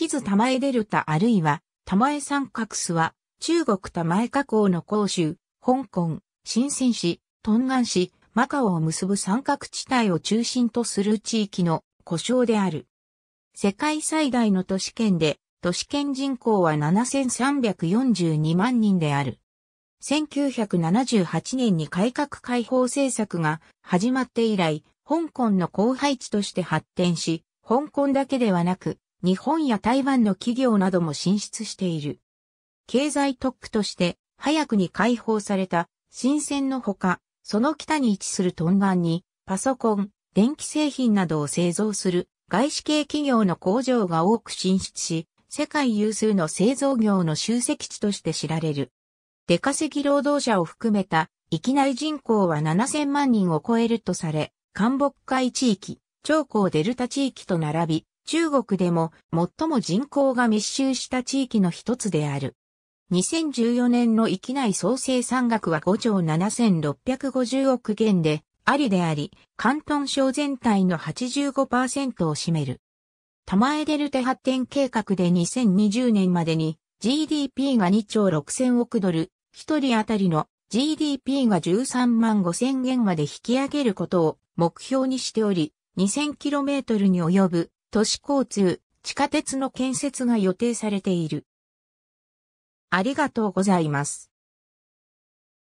地図玉江デルタあるいは玉江三角巣は中国玉江河口の広州、香港、深圳市、東岸市、マカオを結ぶ三角地帯を中心とする地域の故障である。世界最大の都市圏で、都市圏人口は7342万人である。1978年に改革開放政策が始まって以来、香港の荒廃地として発展し、香港だけではなく、日本や台湾の企業なども進出している。経済特区として早くに開放された新鮮のほか、その北に位置するトンガンにパソコン、電気製品などを製造する外資系企業の工場が多く進出し、世界有数の製造業の集積地として知られる。出稼ぎ労働者を含めた域内人口は7000万人を超えるとされ、韓北海地域、長江デルタ地域と並び、中国でも最も人口が密集した地域の一つである。2014年の域内総生産額は5兆7650億元で、ありであり、関東省全体の85%を占める。玉江デルテ発展計画で2020年までに GDP が2兆6000億ドル、1人当たりの GDP が13万5000元まで引き上げることを目標にしており、2000km に及ぶ都市交通、地下鉄の建設が予定されている。ありがとうございます。